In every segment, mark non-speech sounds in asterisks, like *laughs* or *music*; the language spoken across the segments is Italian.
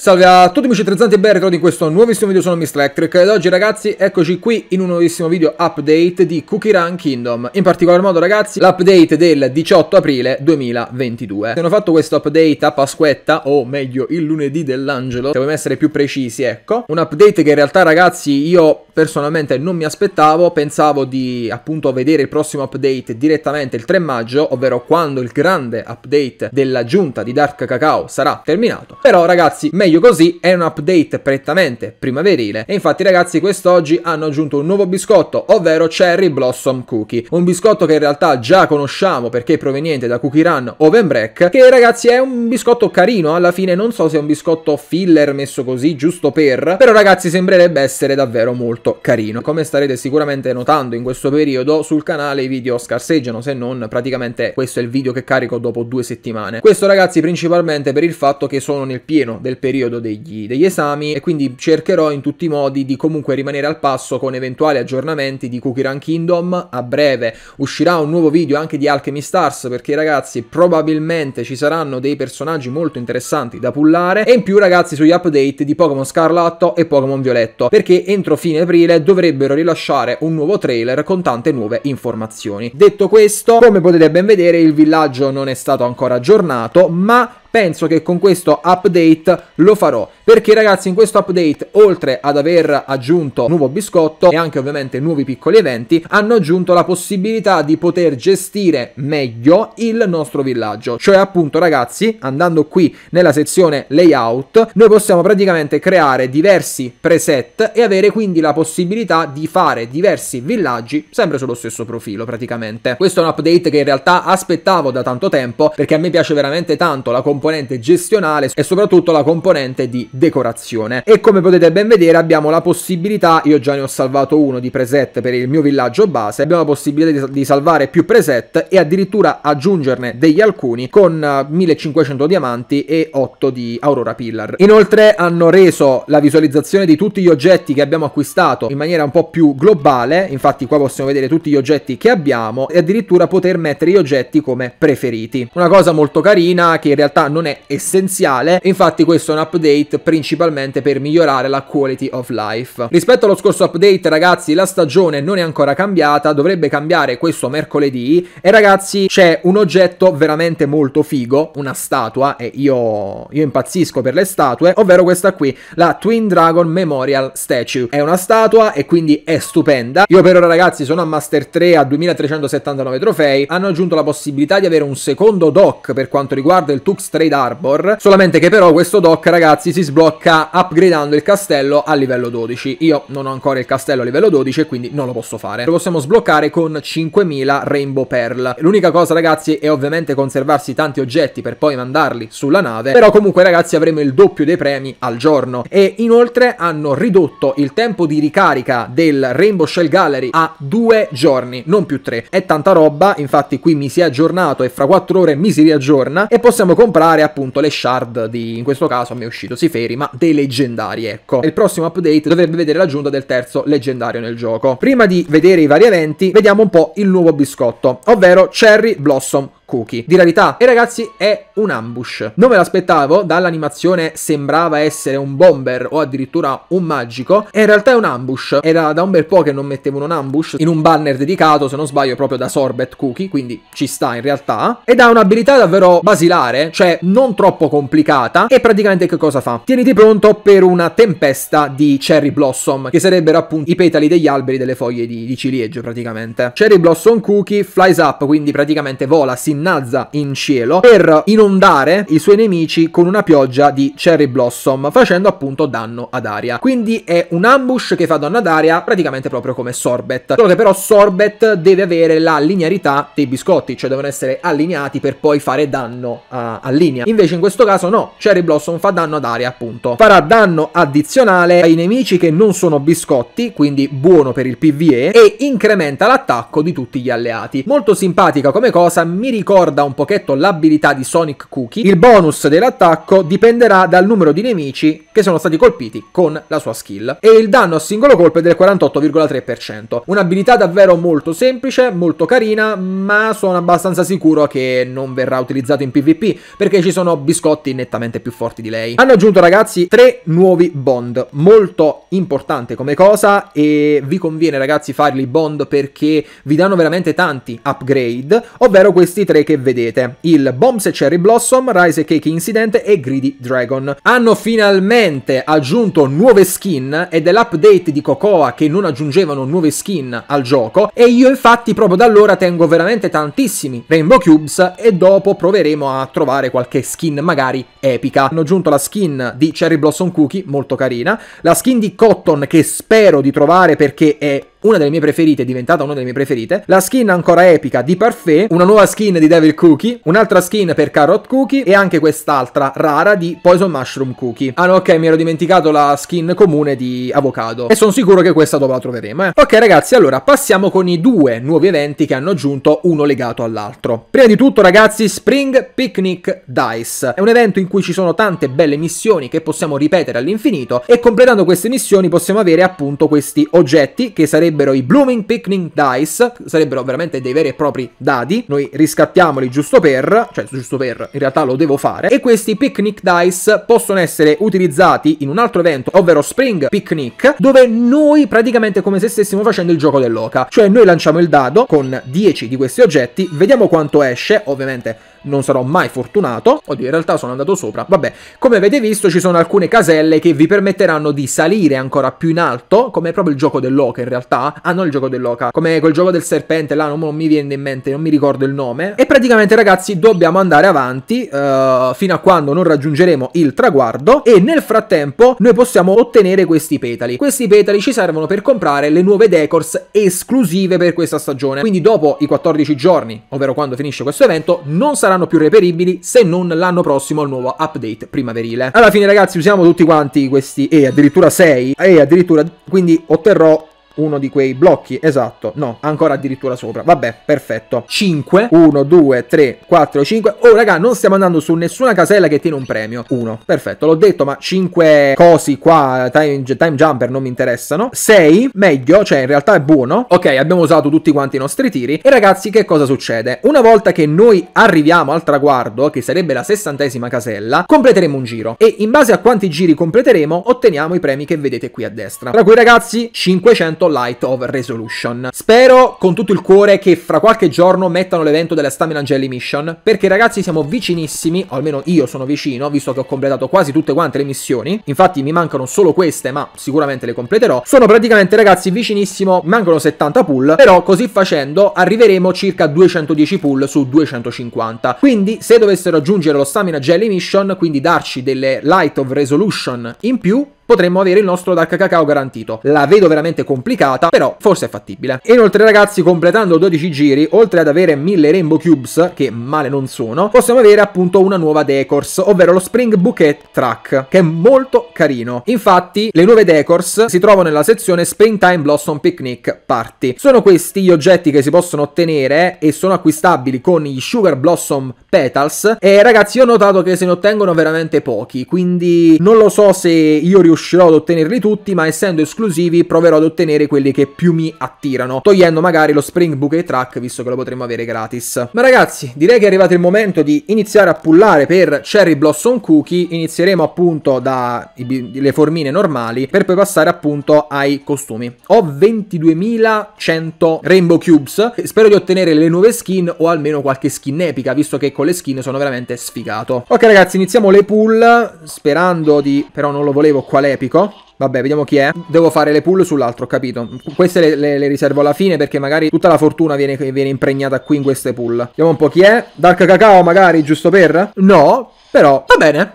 Salve a tutti amici trezzanti e ben ritrovati in questo nuovissimo video, sono Mr. Electric ed oggi ragazzi eccoci qui in un nuovissimo video update di Cookie Run Kingdom in particolar modo ragazzi l'update del 18 aprile 2022 hanno fatto questo update a Pasquetta o meglio il lunedì dell'angelo se vogliamo essere più precisi ecco un update che in realtà ragazzi io personalmente non mi aspettavo pensavo di appunto vedere il prossimo update direttamente il 3 maggio ovvero quando il grande update della giunta di Dark Cacao sarà terminato però ragazzi meglio meglio così è un update prettamente primaverile e infatti ragazzi quest'oggi hanno aggiunto un nuovo biscotto ovvero Cherry Blossom Cookie un biscotto che in realtà già conosciamo perché è proveniente da Cookie Run Oven Break che ragazzi è un biscotto carino alla fine non so se è un biscotto filler messo così giusto per però ragazzi sembrerebbe essere davvero molto carino come starete sicuramente notando in questo periodo sul canale i video scarseggiano se non praticamente questo è il video che carico dopo due settimane questo ragazzi principalmente per il fatto che sono nel pieno del periodo periodo degli, degli esami e quindi cercherò in tutti i modi di comunque rimanere al passo con eventuali aggiornamenti di Cookie Run Kingdom. A breve uscirà un nuovo video anche di Alchemy Stars perché ragazzi probabilmente ci saranno dei personaggi molto interessanti da pullare e in più ragazzi sugli update di Pokémon Scarlatto e Pokémon Violetto perché entro fine aprile dovrebbero rilasciare un nuovo trailer con tante nuove informazioni. Detto questo, come potete ben vedere il villaggio non è stato ancora aggiornato ma penso che con questo update lo farò. Perché ragazzi in questo update, oltre ad aver aggiunto nuovo biscotto e anche ovviamente nuovi piccoli eventi, hanno aggiunto la possibilità di poter gestire meglio il nostro villaggio. Cioè appunto ragazzi, andando qui nella sezione layout, noi possiamo praticamente creare diversi preset e avere quindi la possibilità di fare diversi villaggi sempre sullo stesso profilo praticamente. Questo è un update che in realtà aspettavo da tanto tempo perché a me piace veramente tanto la componente componente gestionale e soprattutto la componente di decorazione. E come potete ben vedere abbiamo la possibilità, io già ne ho salvato uno di preset per il mio villaggio base, abbiamo la possibilità di, di salvare più preset e addirittura aggiungerne degli alcuni con 1500 eh, diamanti e 8 di Aurora Pillar. Inoltre hanno reso la visualizzazione di tutti gli oggetti che abbiamo acquistato in maniera un po' più globale, infatti qua possiamo vedere tutti gli oggetti che abbiamo e addirittura poter mettere gli oggetti come preferiti. Una cosa molto carina che in realtà non è essenziale, infatti questo è un update principalmente per migliorare la quality of life. Rispetto allo scorso update ragazzi la stagione non è ancora cambiata, dovrebbe cambiare questo mercoledì e ragazzi c'è un oggetto veramente molto figo, una statua e io, io impazzisco per le statue, ovvero questa qui, la Twin Dragon Memorial Statue. È una statua e quindi è stupenda. Io per ora ragazzi sono a Master 3 a 2379 trofei, hanno aggiunto la possibilità di avere un secondo dock per quanto riguarda il Tux 3 Trade Arbor, solamente che però questo dock ragazzi si sblocca upgradando il castello a livello 12. Io non ho ancora il castello a livello 12 e quindi non lo posso fare. Lo possiamo sbloccare con 5000 Rainbow Pearl. L'unica cosa ragazzi è ovviamente conservarsi tanti oggetti per poi mandarli sulla nave, però comunque ragazzi avremo il doppio dei premi al giorno. E inoltre hanno ridotto il tempo di ricarica del Rainbow Shell Gallery a due giorni, non più tre. È tanta roba, infatti qui mi si è aggiornato e fra quattro ore mi si riaggiorna e possiamo comprare recuperare appunto le shard di, in questo caso a me è uscito Siferi, ma dei leggendari, ecco. Il prossimo update dovrebbe vedere l'aggiunta del terzo leggendario nel gioco. Prima di vedere i vari eventi, vediamo un po' il nuovo biscotto, ovvero Cherry Blossom Cookie. Di rarità. E eh, ragazzi, è un ambush. Non me l'aspettavo, dall'animazione sembrava essere un bomber o addirittura un magico, e in realtà è un ambush. Era da un bel po' che non mettevano un ambush in un banner dedicato, se non sbaglio, proprio da Sorbet Cookie, quindi ci sta in realtà. Ed ha un'abilità davvero basilare, cioè non troppo complicata, e praticamente che cosa fa? Tieniti pronto per una tempesta di cherry blossom, che sarebbero appunto i petali degli alberi delle foglie di, di ciliegio praticamente. Cherry blossom cookie flies up, quindi praticamente vola sin innalza in cielo per inondare i suoi nemici con una pioggia di cherry blossom, facendo appunto danno ad aria. Quindi è un ambush che fa danno ad aria praticamente proprio come Sorbet. Solo che però Sorbet deve avere la linearità dei biscotti, cioè devono essere allineati per poi fare danno a, a linea. Invece in questo caso no, Cherry Blossom fa danno ad aria appunto. Farà danno addizionale ai nemici che non sono biscotti, quindi buono per il PvE, e incrementa l'attacco di tutti gli alleati. Molto simpatica come cosa, mi ricordo ricorda un pochetto l'abilità di Sonic Cookie, il bonus dell'attacco dipenderà dal numero di nemici che sono stati colpiti con la sua skill e il danno a singolo colpo è del 48,3%. Un'abilità davvero molto semplice, molto carina, ma sono abbastanza sicuro che non verrà utilizzato in PvP perché ci sono biscotti nettamente più forti di lei. Hanno aggiunto ragazzi tre nuovi bond, molto importante come cosa e vi conviene ragazzi farli bond perché vi danno veramente tanti upgrade, ovvero questi tre tre che vedete, il Bombs e Cherry Blossom, Rise Cake Incident e Greedy Dragon. Hanno finalmente aggiunto nuove skin ed è l'update di Cocoa che non aggiungevano nuove skin al gioco e io infatti proprio da allora tengo veramente tantissimi Rainbow Cubes e dopo proveremo a trovare qualche skin magari epica. Hanno aggiunto la skin di Cherry Blossom Cookie, molto carina, la skin di Cotton che spero di trovare perché è una delle mie preferite, è diventata una delle mie preferite, la skin ancora epica di Parfait, una nuova skin di Devil Cookie, un'altra skin per Carrot Cookie e anche quest'altra rara di Poison Mushroom Cookie. Ah no, ok, mi ero dimenticato la skin comune di Avocado e sono sicuro che questa dopo la troveremo, eh. Ok ragazzi, allora passiamo con i due nuovi eventi che hanno aggiunto uno legato all'altro. Prima di tutto ragazzi, Spring Picnic Dice. È un evento in cui ci sono tante belle missioni che possiamo ripetere all'infinito e completando queste missioni possiamo avere appunto questi oggetti che sarebbero sarebbero i Blooming Picnic Dice, sarebbero veramente dei veri e propri dadi, noi riscattiamoli giusto per, cioè giusto per, in realtà lo devo fare, e questi Picnic Dice possono essere utilizzati in un altro evento, ovvero Spring Picnic, dove noi praticamente come se stessimo facendo il gioco dell'oca, cioè noi lanciamo il dado con 10 di questi oggetti, vediamo quanto esce, ovviamente non sarò mai fortunato. Oddio, in realtà sono andato sopra. Vabbè, come avete visto ci sono alcune caselle che vi permetteranno di salire ancora più in alto, come proprio il gioco dell'oca in realtà. Ah, non il gioco dell'oca, come quel gioco del serpente, là non, non, mi viene in mente, non mi ricordo il nome. E praticamente ragazzi dobbiamo andare avanti uh, fino a quando non raggiungeremo il traguardo e nel frattempo noi possiamo ottenere questi petali. Questi petali ci servono per comprare le nuove decors esclusive per questa stagione. Quindi dopo i 14 giorni, ovvero quando finisce questo evento, non sarà saranno più reperibili se non l'anno prossimo al nuovo update primaverile. Alla fine ragazzi usiamo tutti quanti questi E, addirittura 6 E, addirittura quindi otterrò uno di quei blocchi, esatto, no, ancora addirittura sopra, vabbè, perfetto, 5, 1, 2, 3, 4, 5, oh raga, non stiamo andando su nessuna casella che tiene un premio, 1, perfetto, l'ho detto, ma 5 cosi qua, time, time jumper non mi interessano, 6, meglio, cioè in realtà è buono, ok, abbiamo usato tutti quanti i nostri tiri, e ragazzi che cosa succede? Una volta che noi arriviamo al traguardo, che sarebbe la sessantesima casella, completeremo un giro, e in base a quanti giri completeremo, otteniamo i premi che vedete qui a destra, tra cui ragazzi 500 light of resolution. Spero con tutto il cuore che fra qualche giorno mettano l'evento della Stamina Jelly Mission, perché ragazzi siamo vicinissimi, o almeno io sono vicino, visto che ho completato quasi tutte quante le missioni, infatti mi mancano solo queste, ma sicuramente le completerò. Sono praticamente ragazzi vicinissimo, mancano 70 pull, però così facendo arriveremo circa 210 pull su 250. Quindi se dovessero aggiungere lo Stamina Jelly Mission, quindi darci delle light of resolution in più, potremmo avere il nostro Dark Cacao garantito. La vedo veramente complicata, però forse è fattibile. E inoltre ragazzi, completando 12 giri, oltre ad avere 1000 Rainbow Cubes, che male non sono, possiamo avere appunto una nuova Decors, ovvero lo Spring Bouquet Track, che è molto carino. Infatti, le nuove Decors si trovano nella sezione Springtime Blossom Picnic Party. Sono questi gli oggetti che si possono ottenere e sono acquistabili con gli Sugar Blossom Petals e ragazzi io ho notato che se ne ottengono veramente pochi, quindi non lo so se io riuscirò riuscirò ad ottenerli tutti, ma essendo esclusivi proverò ad ottenere quelli che più mi attirano, togliendo magari lo Spring Bouquet Track, visto che lo potremmo avere gratis. Ma ragazzi, direi che è arrivato il momento di iniziare a pullare per Cherry Blossom Cookie, inizieremo appunto dalle formine normali, per poi passare appunto ai costumi. Ho 22.100 Rainbow Cubes, spero di ottenere le nuove skin o almeno qualche skin epica, visto che con le skin sono veramente sfigato. Ok ragazzi, iniziamo le pull, sperando di... però non lo volevo qual è generale epico. Vabbè, vediamo chi è. Devo fare le pull sull'altro, ho capito. Queste le, le, le, riservo alla fine perché magari tutta la fortuna viene, viene impregnata qui in queste pull. Vediamo un po' chi è. Dark Cacao magari, giusto per? No, però va bene.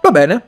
Va bene.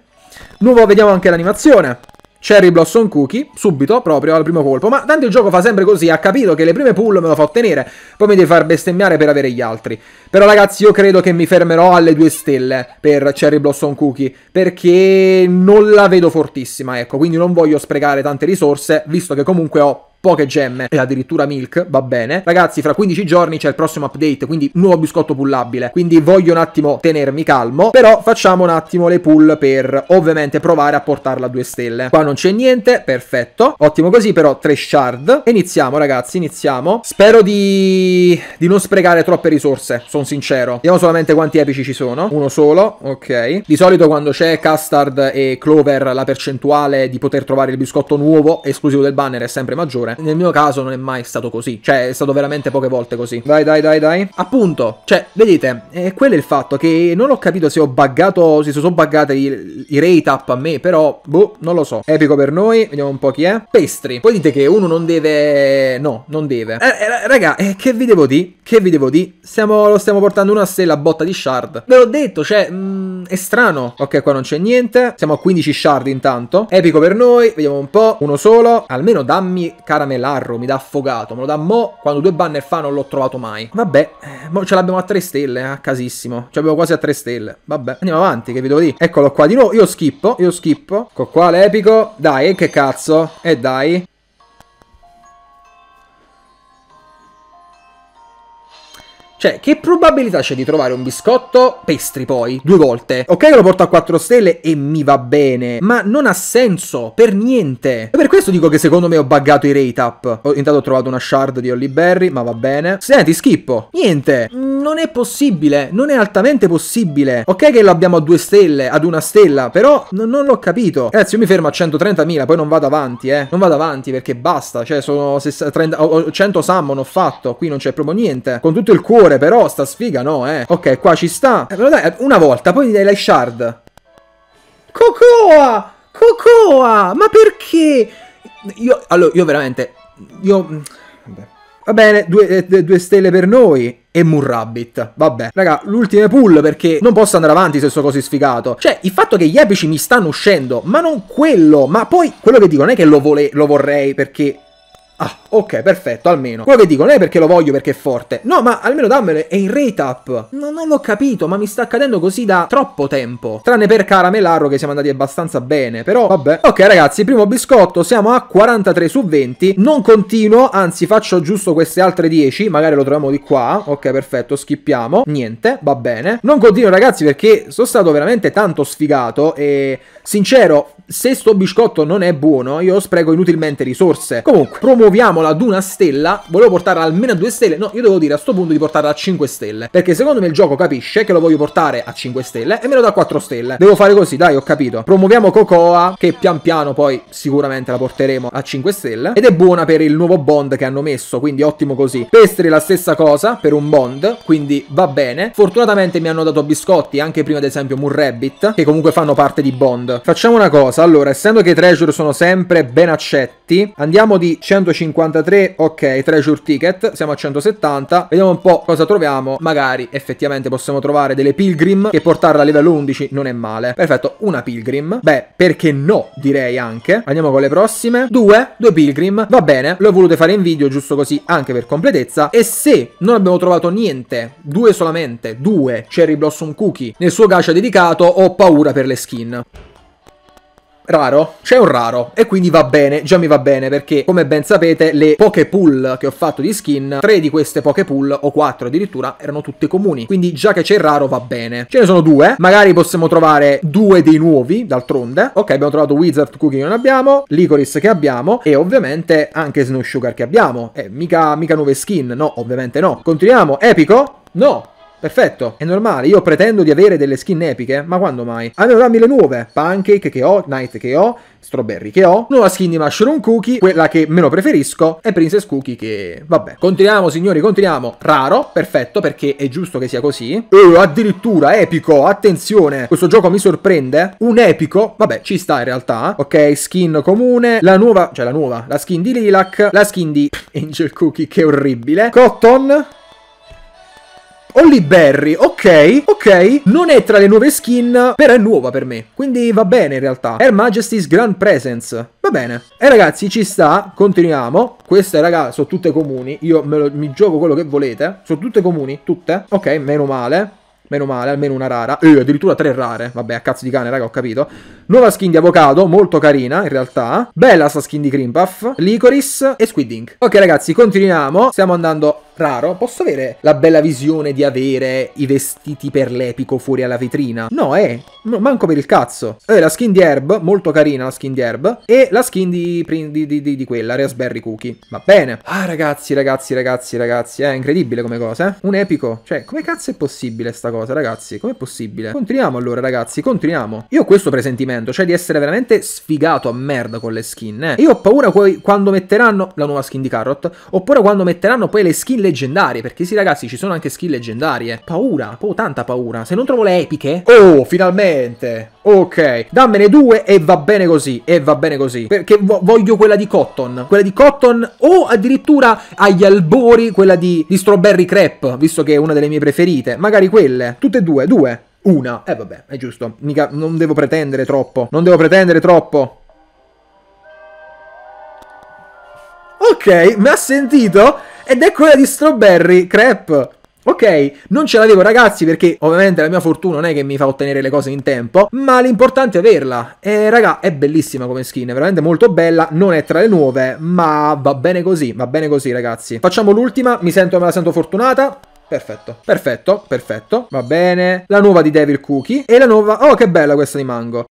Nuovo vediamo anche l'animazione. Cherry Blossom Cookie, subito, proprio al primo colpo. Ma tanto il gioco fa sempre così, ha capito che le prime pull me lo fa ottenere, poi mi deve far bestemmiare per avere gli altri. Però ragazzi, io credo che mi fermerò alle due stelle per Cherry Blossom Cookie, perché non la vedo fortissima, ecco, quindi non voglio sprecare tante risorse, visto che comunque ho poche gemme e addirittura milk, va bene. Ragazzi, fra 15 giorni c'è il prossimo update, quindi nuovo biscotto pullabile. Quindi voglio un attimo tenermi calmo, però facciamo un attimo le pull per ovviamente provare a portarla a due stelle. Qua non c'è niente, perfetto. Ottimo così, però tre shard. Iniziamo ragazzi, iniziamo. Spero di... di non sprecare troppe risorse, sono sincero. Vediamo solamente quanti epici ci sono. Uno solo, ok. Di solito quando c'è custard e clover la percentuale di poter trovare il biscotto nuovo esclusivo del banner è sempre maggiore giocare. Nel mio caso non è mai stato così, cioè è stato veramente poche volte così. Dai, dai, dai, dai. Appunto, cioè, vedete, eh, quello è il fatto che non ho capito se ho buggato, se sono buggate i, i rate up a me, però, boh, non lo so. Epico per noi, vediamo un po' chi è. Pestri. Poi dite che uno non deve... No, non deve. Eh, eh, raga, eh, che vi devo dire? Che vi devo dire? Stiamo, lo stiamo portando una stella a botta di shard. Ve l'ho detto, cioè, mh, mm, è strano. Ok, qua non c'è niente. Siamo a 15 shard intanto. Epico per noi, vediamo un po'. Uno solo. Almeno dammi, cara caramellarro, mi dà affogato, me lo dà mo, quando due banner fa non l'ho trovato mai. Vabbè, eh, mo ce l'abbiamo a tre stelle, eh, a eh? casissimo. Ce l'abbiamo quasi a tre stelle. Vabbè, andiamo avanti, che vi devo dire. Eccolo qua di nuovo, io schippo, io schippo. Ecco qua l'epico. Dai, che cazzo. E eh dai. Cioè, che probabilità c'è di trovare un biscotto? Pestri poi, due volte. Ok che lo porto a 4 stelle e mi va bene, ma non ha senso, per niente. E per questo dico che secondo me ho buggato i rate up. Ho, intanto ho trovato una shard di Holly Berry, ma va bene. Senti, schippo. Niente, non è possibile, non è altamente possibile. Ok che lo abbiamo a 2 stelle, ad una stella, però non l'ho capito. Ragazzi, io mi fermo a 130.000, poi non vado avanti, eh. Non vado avanti perché basta, cioè sono 60, 30, 100 summon ho fatto, qui non c'è proprio niente. Con tutto il cuore cuore, però sta sfiga no, eh. Ok, qua ci sta. Eh, però dai, eh, una volta, poi gli dai la shard. Cocoa! Cocoa! Ma perché? Io, allora, io veramente... Io... Mm, vabbè. Va bene, due, eh, due, stelle per noi e Moonrabbit. Vabbè. Raga, l'ultima pull perché non posso andare avanti se sono così sfigato. Cioè, il fatto che gli epici mi stanno uscendo, ma non quello. Ma poi, quello che dico non è che lo, vole lo vorrei perché Ah, ok, perfetto, almeno. Quello che dico, non è perché lo voglio, perché è forte. No, ma almeno dammelo, è in rate up. No, non l'ho capito, ma mi sta accadendo così da troppo tempo. Tranne per Caramellarro che siamo andati abbastanza bene, però vabbè. Ok, ragazzi, primo biscotto, siamo a 43 su 20. Non continuo, anzi faccio giusto queste altre 10, magari lo troviamo di qua. Ok, perfetto, skippiamo. Niente, va bene. Non continuo, ragazzi, perché sono stato veramente tanto sfigato e... Sincero, se sto biscotto non è buono, io spreco inutilmente risorse. Comunque, promuoviamola ad una stella. Volevo portarla almeno a due stelle. No, io devo dire a sto punto di portarla a 5 stelle. Perché secondo me il gioco capisce che lo voglio portare a 5 stelle e me lo dà a 4 stelle. Devo fare così, dai, ho capito. Promuoviamo Cocoa, che pian piano poi sicuramente la porteremo a 5 stelle. Ed è buona per il nuovo bond che hanno messo, quindi ottimo così. Pestri la stessa cosa per un bond, quindi va bene. Fortunatamente mi hanno dato biscotti, anche prima ad esempio Moon Rabbit, che comunque fanno parte di bond. Facciamo una cosa cosa. Allora, essendo che i treasure sono sempre ben accetti, andiamo di 153, ok, treasure ticket, siamo a 170, vediamo un po' cosa troviamo, magari effettivamente possiamo trovare delle pilgrim e portarla a livello 11 non è male. Perfetto, una pilgrim, beh, perché no, direi anche. Andiamo con le prossime, due, due pilgrim, va bene, l'ho voluto fare in video giusto così anche per completezza e se non abbiamo trovato niente, due solamente, due Cherry Blossom Cookie nel suo gacha dedicato ho paura per le skin raro, c'è un raro e quindi va bene, già mi va bene perché come ben sapete le poche pull che ho fatto di skin, tre di queste poche pull o quattro addirittura erano tutte comuni, quindi già che c'è il raro va bene. Ce ne sono due, magari possiamo trovare due dei nuovi d'altronde. Ok, abbiamo trovato Wizard Cookie che non abbiamo, Licorice che abbiamo e ovviamente anche Snow Sugar che abbiamo. Eh, mica, mica nuove skin, no, ovviamente no. Continuiamo, Epico? No, Perfetto, è normale, io pretendo di avere delle skin epiche, ma quando mai? Almeno dammi le nuove, Pancake che ho, Knight che ho, Strawberry che ho, nuova skin di Mushroom Cookie, quella che meno preferisco, e Princess Cookie che... vabbè. Continuiamo signori, continuiamo. Raro, perfetto, perché è giusto che sia così. E addirittura, epico, attenzione, questo gioco mi sorprende. Un epico, vabbè, ci sta in realtà, ok, skin comune, la nuova, cioè la nuova, la skin di Lilac, la skin di *laughs* Angel Cookie che è orribile, Cotton... Holly Berry, ok, ok, non è tra le nuove skin, però è nuova per me, quindi va bene in realtà. Her Majesty's Grand Presence, va bene. E ragazzi, ci sta, continuiamo. Queste, ragazzi, sono tutte comuni, io lo, mi gioco quello che volete. Sono tutte comuni, tutte. Ok, meno male. Meno male, almeno una rara. Eh, addirittura tre rare. Vabbè, a cazzo di cane, raga, ho capito. Nuova skin di avocado, molto carina in realtà. Bella sta skin di Cream Licoris e Squid Ink. Ok, ragazzi, continuiamo. Stiamo andando raro, posso avere la bella visione di avere i vestiti per l'epico fuori alla vetrina? No, eh, manco per il cazzo. Eh, la skin di Herb, molto carina la skin di Herb, e la skin di, di, di, di quella, Raspberry Cookie. Va bene. Ah, ragazzi, ragazzi, ragazzi, ragazzi, è eh, incredibile come cosa, eh? Un epico. Cioè, come cazzo è possibile sta cosa, ragazzi? Com'è possibile? Continuiamo allora, ragazzi, continuiamo. Io ho questo presentimento, cioè di essere veramente sfigato a merda con le skin, eh. Io ho paura poi quando metteranno la nuova skin di Carrot, oppure quando metteranno poi le skin leggendarie, perché sì ragazzi ci sono anche skill leggendarie. Paura, ho tanta paura. Se non trovo le epiche... Oh, finalmente! Ok, dammene due e va bene così, e va bene così. Perché vo voglio quella di Cotton, quella di Cotton o addirittura agli albori quella di, di Strawberry Crepe, visto che è una delle mie preferite. Magari quelle, tutte e due, due. Una, eh vabbè, è giusto, mica non devo pretendere troppo, non devo pretendere troppo. Ok, mi ha sentito? Ed è quella di Strawberry Crap. Ok, non ce l'avevo ragazzi perché ovviamente la mia fortuna non è che mi fa ottenere le cose in tempo, ma l'importante è averla. E raga, è bellissima come skin, è veramente molto bella, non è tra le nuove, ma va bene così, va bene così ragazzi. Facciamo l'ultima, mi sento, me la sento fortunata. Perfetto, perfetto, perfetto, va bene. La nuova di Devil Cookie e la nuova... Oh, che bella questa di Mango.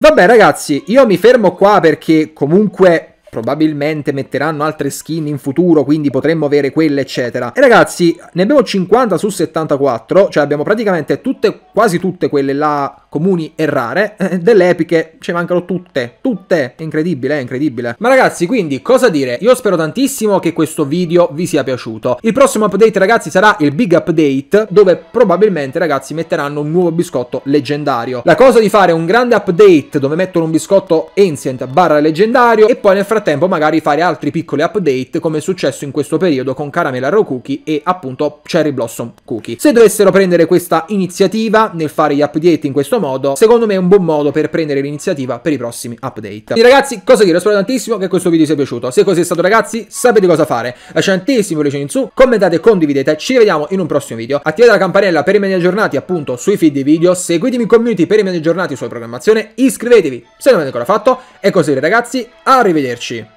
Vabbè ragazzi, io mi fermo qua perché comunque probabilmente metteranno altre skin in futuro, quindi potremmo avere quelle, eccetera. E ragazzi, ne abbiamo 50 su 74, cioè abbiamo praticamente tutte, quasi tutte quelle là comuni e rare, eh, delle epiche ci mancano tutte, tutte, è incredibile, è incredibile. Ma ragazzi, quindi cosa dire? Io spero tantissimo che questo video vi sia piaciuto. Il prossimo update ragazzi sarà il big update, dove probabilmente ragazzi metteranno un nuovo biscotto leggendario. La cosa di fare un grande update dove mettono un biscotto ancient barra leggendario e poi nel frattempo magari fare altri piccoli update come è successo in questo periodo con Caramella Row Cookie e appunto Cherry Blossom Cookie. Se dovessero prendere questa iniziativa nel fare gli update in questo modo, modo, secondo me è un buon modo per prendere l'iniziativa per i prossimi update. Quindi ragazzi, cosa dire, spero tantissimo che questo video sia piaciuto. Se così è stato ragazzi, sapete cosa fare. Lasciate tantissimi like in su, commentate e condividete. Ci vediamo in un prossimo video. Attivate la campanella per i meni aggiornati appunto sui feed di video, seguitemi in community per i meni aggiornati sulla programmazione, iscrivetevi se non avete ancora fatto e così ragazzi, arrivederci.